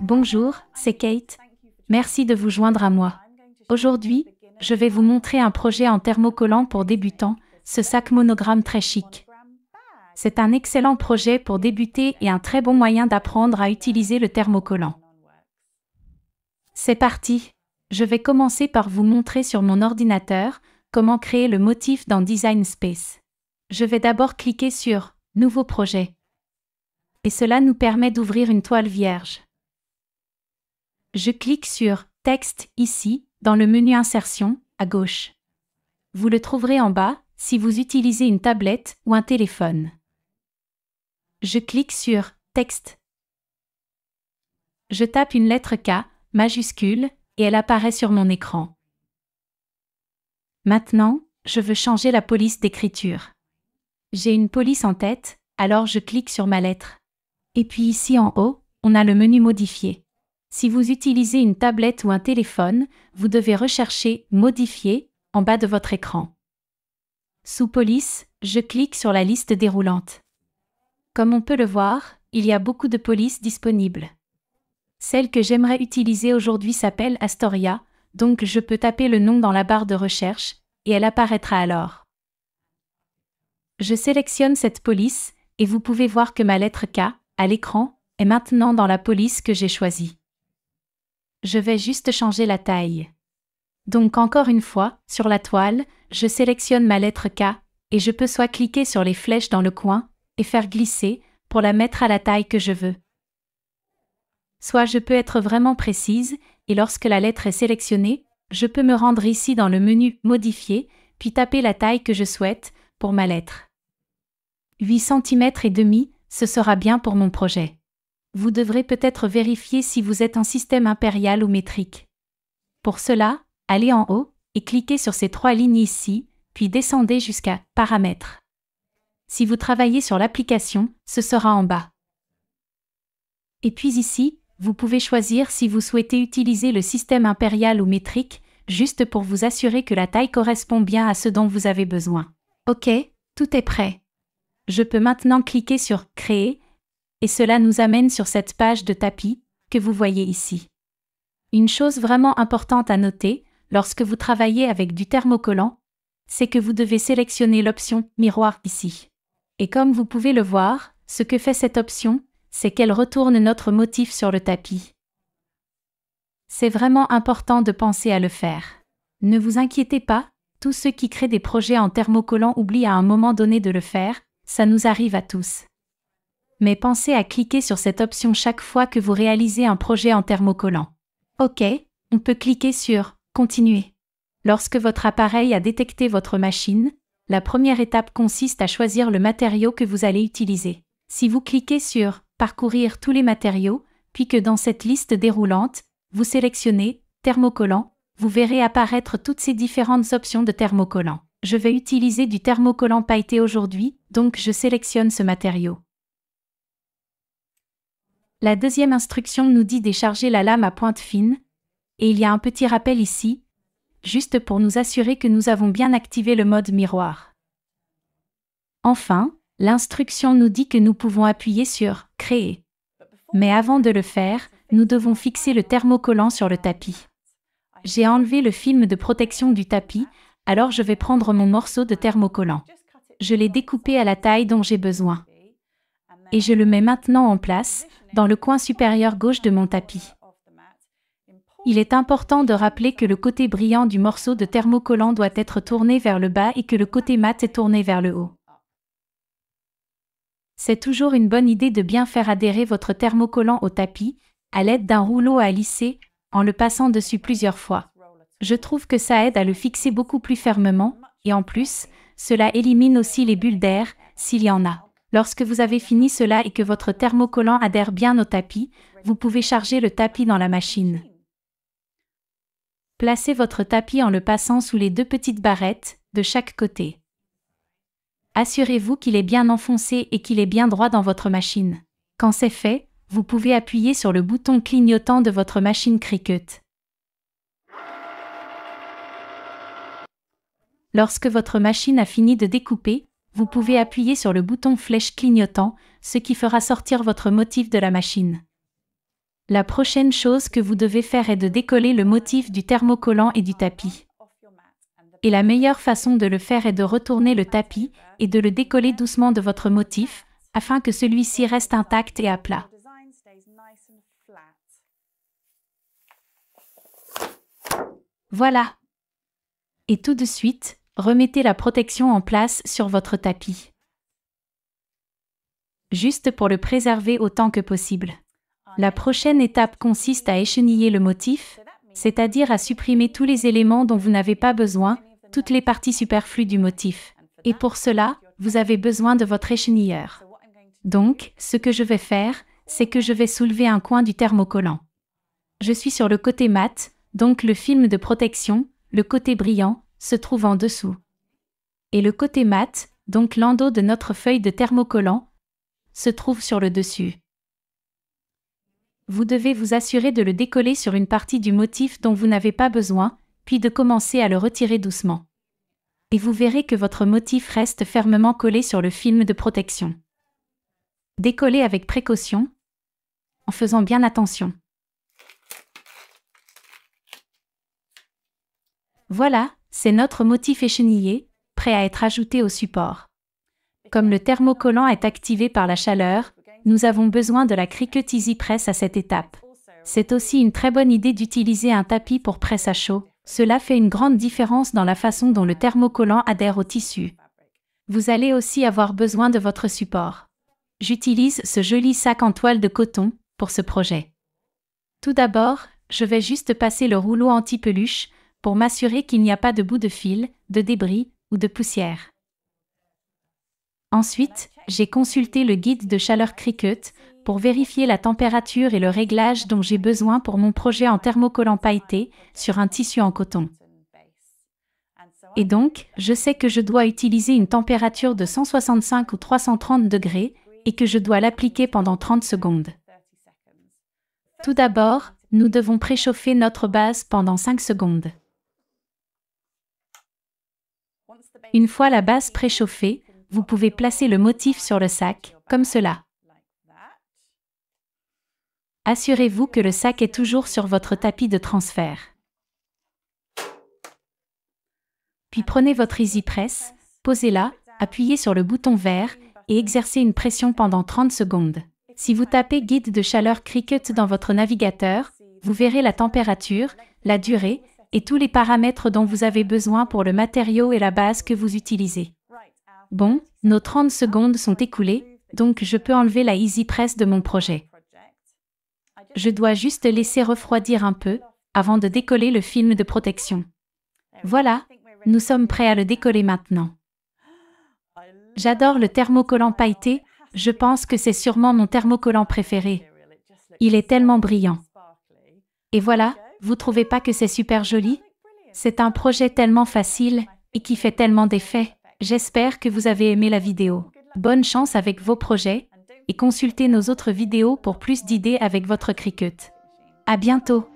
Bonjour, c'est Kate. Merci de vous joindre à moi. Aujourd'hui, je vais vous montrer un projet en thermocollant pour débutants, ce sac monogramme très chic. C'est un excellent projet pour débuter et un très bon moyen d'apprendre à utiliser le thermocollant. C'est parti. Je vais commencer par vous montrer sur mon ordinateur comment créer le motif dans Design Space. Je vais d'abord cliquer sur Nouveau projet. Et cela nous permet d'ouvrir une toile vierge je clique sur Texte ici, dans le menu Insertion, à gauche. Vous le trouverez en bas si vous utilisez une tablette ou un téléphone. Je clique sur Texte. Je tape une lettre K, majuscule, et elle apparaît sur mon écran. Maintenant, je veux changer la police d'écriture. J'ai une police en tête, alors je clique sur ma lettre. Et puis ici en haut, on a le menu Modifier. Si vous utilisez une tablette ou un téléphone, vous devez rechercher Modifier en bas de votre écran. Sous Police, je clique sur la liste déroulante. Comme on peut le voir, il y a beaucoup de polices disponibles. Celle que j'aimerais utiliser aujourd'hui s'appelle Astoria, donc je peux taper le nom dans la barre de recherche, et elle apparaîtra alors. Je sélectionne cette police, et vous pouvez voir que ma lettre K, à l'écran, est maintenant dans la police que j'ai choisie je vais juste changer la taille. Donc encore une fois, sur la toile, je sélectionne ma lettre K, et je peux soit cliquer sur les flèches dans le coin, et faire glisser, pour la mettre à la taille que je veux. Soit je peux être vraiment précise, et lorsque la lettre est sélectionnée, je peux me rendre ici dans le menu Modifier, puis taper la taille que je souhaite, pour ma lettre. 8 cm et demi, ce sera bien pour mon projet vous devrez peut-être vérifier si vous êtes en système impérial ou métrique. Pour cela, allez en haut et cliquez sur ces trois lignes ici, puis descendez jusqu'à Paramètres. Si vous travaillez sur l'application, ce sera en bas. Et puis ici, vous pouvez choisir si vous souhaitez utiliser le système impérial ou métrique, juste pour vous assurer que la taille correspond bien à ce dont vous avez besoin. OK, tout est prêt. Je peux maintenant cliquer sur Créer et cela nous amène sur cette page de tapis que vous voyez ici. Une chose vraiment importante à noter lorsque vous travaillez avec du thermocollant, c'est que vous devez sélectionner l'option miroir ici. Et comme vous pouvez le voir, ce que fait cette option, c'est qu'elle retourne notre motif sur le tapis. C'est vraiment important de penser à le faire. Ne vous inquiétez pas, tous ceux qui créent des projets en thermocollant oublient à un moment donné de le faire, ça nous arrive à tous mais pensez à cliquer sur cette option chaque fois que vous réalisez un projet en thermocollant. OK, on peut cliquer sur Continuer. Lorsque votre appareil a détecté votre machine, la première étape consiste à choisir le matériau que vous allez utiliser. Si vous cliquez sur Parcourir tous les matériaux, puis que dans cette liste déroulante, vous sélectionnez Thermocollant, vous verrez apparaître toutes ces différentes options de thermocollant. Je vais utiliser du thermocollant pailleté aujourd'hui, donc je sélectionne ce matériau. La deuxième instruction nous dit décharger la lame à pointe fine, et il y a un petit rappel ici, juste pour nous assurer que nous avons bien activé le mode miroir. Enfin, l'instruction nous dit que nous pouvons appuyer sur Créer. Mais avant de le faire, nous devons fixer le thermocollant sur le tapis. J'ai enlevé le film de protection du tapis, alors je vais prendre mon morceau de thermocollant. Je l'ai découpé à la taille dont j'ai besoin et je le mets maintenant en place dans le coin supérieur gauche de mon tapis. Il est important de rappeler que le côté brillant du morceau de thermocollant doit être tourné vers le bas et que le côté mat est tourné vers le haut. C'est toujours une bonne idée de bien faire adhérer votre thermocollant au tapis, à l'aide d'un rouleau à lisser, en le passant dessus plusieurs fois. Je trouve que ça aide à le fixer beaucoup plus fermement, et en plus, cela élimine aussi les bulles d'air, s'il y en a. Lorsque vous avez fini cela et que votre thermocollant adhère bien au tapis, vous pouvez charger le tapis dans la machine. Placez votre tapis en le passant sous les deux petites barrettes, de chaque côté. Assurez-vous qu'il est bien enfoncé et qu'il est bien droit dans votre machine. Quand c'est fait, vous pouvez appuyer sur le bouton clignotant de votre machine Cricut. Lorsque votre machine a fini de découper, vous pouvez appuyer sur le bouton flèche clignotant, ce qui fera sortir votre motif de la machine. La prochaine chose que vous devez faire est de décoller le motif du thermocollant et du tapis. Et la meilleure façon de le faire est de retourner le tapis et de le décoller doucement de votre motif afin que celui-ci reste intact et à plat. Voilà. Et tout de suite, Remettez la protection en place sur votre tapis. Juste pour le préserver autant que possible. La prochaine étape consiste à écheniller le motif, c'est-à-dire à supprimer tous les éléments dont vous n'avez pas besoin, toutes les parties superflues du motif. Et pour cela, vous avez besoin de votre échenilleur. Donc, ce que je vais faire, c'est que je vais soulever un coin du thermocollant. Je suis sur le côté mat, donc le film de protection, le côté brillant, se trouve en dessous. Et le côté mat, donc l'endos de notre feuille de thermocollant, se trouve sur le dessus. Vous devez vous assurer de le décoller sur une partie du motif dont vous n'avez pas besoin, puis de commencer à le retirer doucement. Et vous verrez que votre motif reste fermement collé sur le film de protection. Décollez avec précaution, en faisant bien attention. Voilà, c'est notre motif échenillé, prêt à être ajouté au support. Comme le thermocollant est activé par la chaleur, nous avons besoin de la Cricut Easy Press à cette étape. C'est aussi une très bonne idée d'utiliser un tapis pour presse à chaud. Cela fait une grande différence dans la façon dont le thermocollant adhère au tissu. Vous allez aussi avoir besoin de votre support. J'utilise ce joli sac en toile de coton pour ce projet. Tout d'abord, je vais juste passer le rouleau anti-peluche pour m'assurer qu'il n'y a pas de bout de fil, de débris ou de poussière. Ensuite, j'ai consulté le guide de chaleur Cricut pour vérifier la température et le réglage dont j'ai besoin pour mon projet en thermocollant pailleté sur un tissu en coton. Et donc, je sais que je dois utiliser une température de 165 ou 330 degrés et que je dois l'appliquer pendant 30 secondes. Tout d'abord, nous devons préchauffer notre base pendant 5 secondes. Une fois la base préchauffée, vous pouvez placer le motif sur le sac, comme cela. Assurez-vous que le sac est toujours sur votre tapis de transfert. Puis prenez votre Easy Press, posez-la, appuyez sur le bouton vert et exercez une pression pendant 30 secondes. Si vous tapez Guide de chaleur Cricut dans votre navigateur, vous verrez la température, la durée et tous les paramètres dont vous avez besoin pour le matériau et la base que vous utilisez. Bon, nos 30 secondes sont écoulées, donc je peux enlever la Easy Press de mon projet. Je dois juste laisser refroidir un peu avant de décoller le film de protection. Voilà, nous sommes prêts à le décoller maintenant. J'adore le thermocollant pailleté, je pense que c'est sûrement mon thermocollant préféré. Il est tellement brillant. Et voilà, vous trouvez pas que c'est super joli C'est un projet tellement facile et qui fait tellement d'effets. J'espère que vous avez aimé la vidéo. Bonne chance avec vos projets et consultez nos autres vidéos pour plus d'idées avec votre Cricut. À bientôt